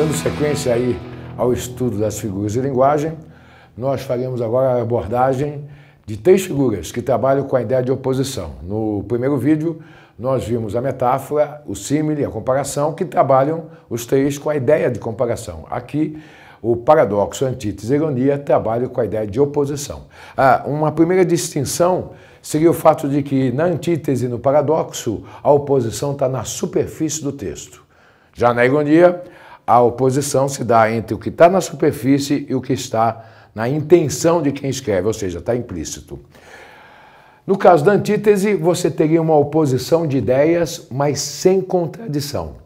Dando sequência aí ao estudo das figuras de linguagem, nós faremos agora a abordagem de três figuras que trabalham com a ideia de oposição. No primeiro vídeo, nós vimos a metáfora, o símile, a comparação, que trabalham os três com a ideia de comparação. Aqui, o paradoxo, antítese e ironia trabalham com a ideia de oposição. Ah, uma primeira distinção seria o fato de que, na antítese e no paradoxo, a oposição está na superfície do texto. Já na ironia, a oposição se dá entre o que está na superfície e o que está na intenção de quem escreve, ou seja, está implícito. No caso da antítese, você teria uma oposição de ideias, mas sem contradição.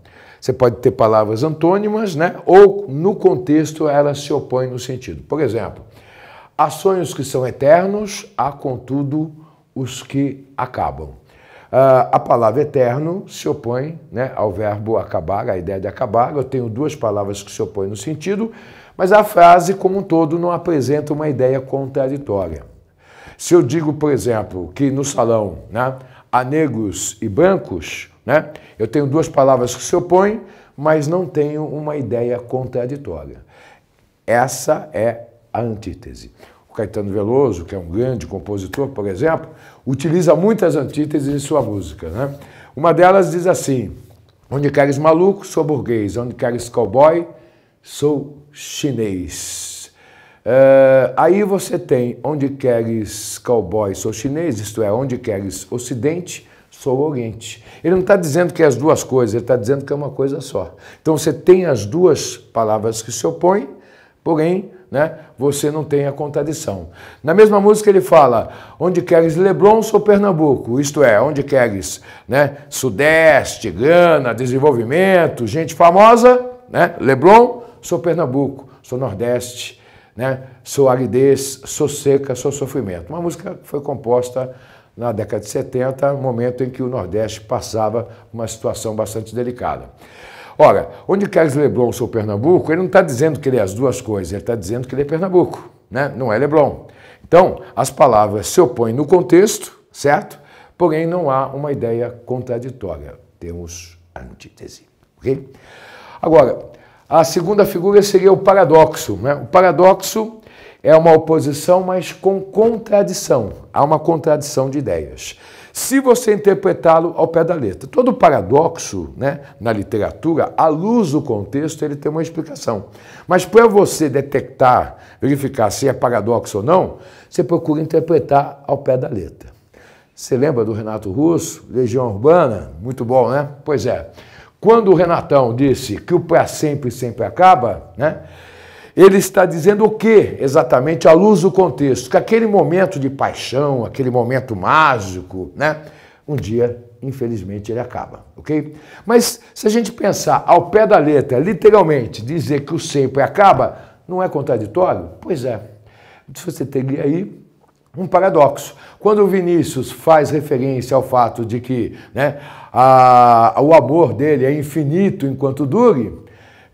Você pode ter palavras antônimas, né? ou no contexto elas se opõem no sentido. Por exemplo, há sonhos que são eternos, há, contudo, os que acabam. Ah, a palavra eterno se opõe né, ao verbo acabar, à ideia de acabar. Eu tenho duas palavras que se opõem no sentido, mas a frase como um todo não apresenta uma ideia contraditória. Se eu digo, por exemplo, que no salão né, há negros e brancos, né, eu tenho duas palavras que se opõem, mas não tenho uma ideia contraditória. Essa é a antítese. Caetano Veloso, que é um grande compositor, por exemplo, utiliza muitas antíteses em sua música. Né? Uma delas diz assim: Onde queres maluco, sou burguês, onde queres cowboy, sou chinês. Uh, aí você tem onde queres cowboy, sou chinês, isto é, onde queres ocidente, sou oriente. Ele não está dizendo que é as duas coisas, ele está dizendo que é uma coisa só. Então você tem as duas palavras que se opõem, porém né? Você não tem a contradição. Na mesma música ele fala: onde queres Leblon, sou Pernambuco. Isto é, onde queres, né? Sudeste, Gana, desenvolvimento, gente famosa, né? Leblon, sou Pernambuco, sou Nordeste, né? Sou aridez, sou seca, sou sofrimento. Uma música que foi composta na década de 70, momento em que o Nordeste passava uma situação bastante delicada. Ora, onde Carlos Leblon sou Pernambuco, ele não está dizendo que ele é as duas coisas, ele está dizendo que ele é Pernambuco, né? não é Leblon. Então, as palavras se opõem no contexto, certo? Porém, não há uma ideia contraditória. Temos antítese. ok? Agora, a segunda figura seria o paradoxo. Né? O paradoxo é uma oposição, mas com contradição. Há uma contradição de ideias se você interpretá-lo ao pé da letra. Todo paradoxo né, na literatura, à luz do contexto, ele tem uma explicação. Mas para você detectar, verificar se é paradoxo ou não, você procura interpretar ao pé da letra. Você lembra do Renato Russo, Legião Urbana? Muito bom, né? Pois é. Quando o Renatão disse que o para sempre sempre acaba, né? ele está dizendo o que exatamente à luz do contexto? Que aquele momento de paixão, aquele momento mágico, né? Um dia, infelizmente, ele acaba, ok? Mas se a gente pensar ao pé da letra, literalmente, dizer que o sempre acaba, não é contraditório? Pois é. Você teria aí um paradoxo. Quando o Vinícius faz referência ao fato de que né, a, o amor dele é infinito enquanto dure,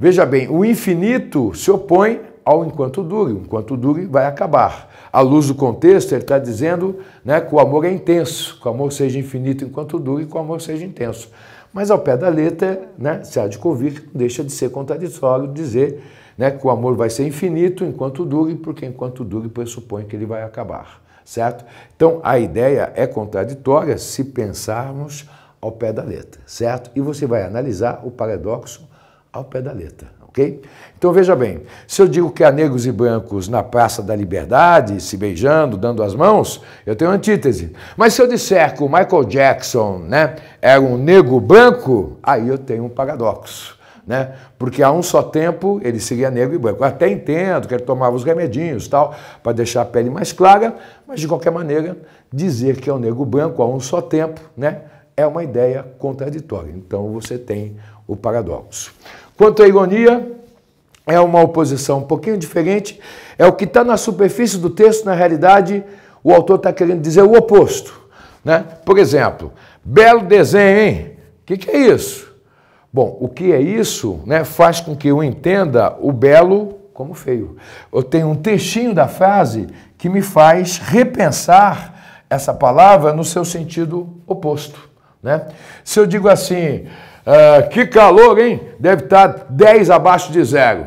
Veja bem, o infinito se opõe ao enquanto dure, enquanto dure vai acabar. À luz do contexto, ele está dizendo né, que o amor é intenso, que o amor seja infinito enquanto dure, que o amor seja intenso. Mas ao pé da letra, né, se há de convir, deixa de ser contraditório dizer né, que o amor vai ser infinito enquanto dure, porque enquanto dure pressupõe que ele vai acabar, certo? Então a ideia é contraditória se pensarmos ao pé da letra, certo? E você vai analisar o paradoxo ao pé da letra, ok? Então veja bem, se eu digo que há negros e brancos na Praça da Liberdade, se beijando, dando as mãos, eu tenho antítese. Mas se eu disser que o Michael Jackson né, era um negro branco, aí eu tenho um paradoxo. Né? Porque há um só tempo ele seria negro e branco. Eu até entendo que ele tomava os remedinhos tal, para deixar a pele mais clara, mas de qualquer maneira, dizer que é um negro branco há um só tempo, né? é uma ideia contraditória. Então você tem o paradoxo. Quanto à ironia, é uma oposição um pouquinho diferente, é o que está na superfície do texto, na realidade, o autor está querendo dizer o oposto. Né? Por exemplo, belo desenho, hein? O que, que, é isso? Bom, o que é isso né, faz com que eu entenda o belo como feio. Eu tenho um textinho da frase que me faz repensar essa palavra no seu sentido oposto. Né? Se eu digo assim, ah, que calor, hein? Deve tá estar 10 abaixo de zero.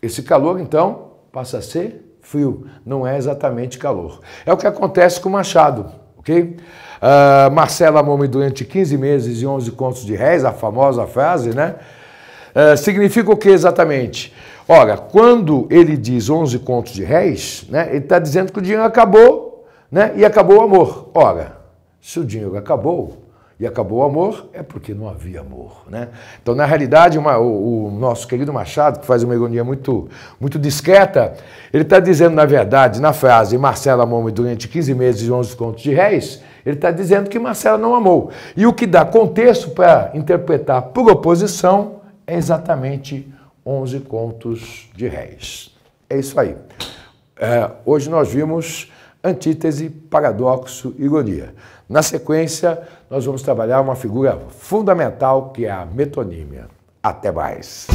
Esse calor, então, passa a ser frio, não é exatamente calor. É o que acontece com o Machado, ok? Ah, Marcela Momi, durante 15 meses e 11 contos de réis, a famosa frase, né? Ah, significa o que exatamente? Ora, quando ele diz 11 contos de réis, né, ele está dizendo que o dinheiro acabou né, e acabou o amor. Ora, se o dinheiro acabou, e acabou o amor, é porque não havia amor. Né? Então, na realidade, uma, o, o, nosso querido Machado, que faz uma ironia muito, muito discreta, ele está dizendo, na verdade, na frase Marcela amou me durante 15 meses e 11 contos de réis, ele está dizendo que Marcela não amou. E o que dá contexto para interpretar por oposição é exatamente 11 contos de réis. É isso aí. É, hoje nós vimos antítese, paradoxo, ironia. Na sequência, nós vamos trabalhar uma figura fundamental que é a metonímia. Até mais!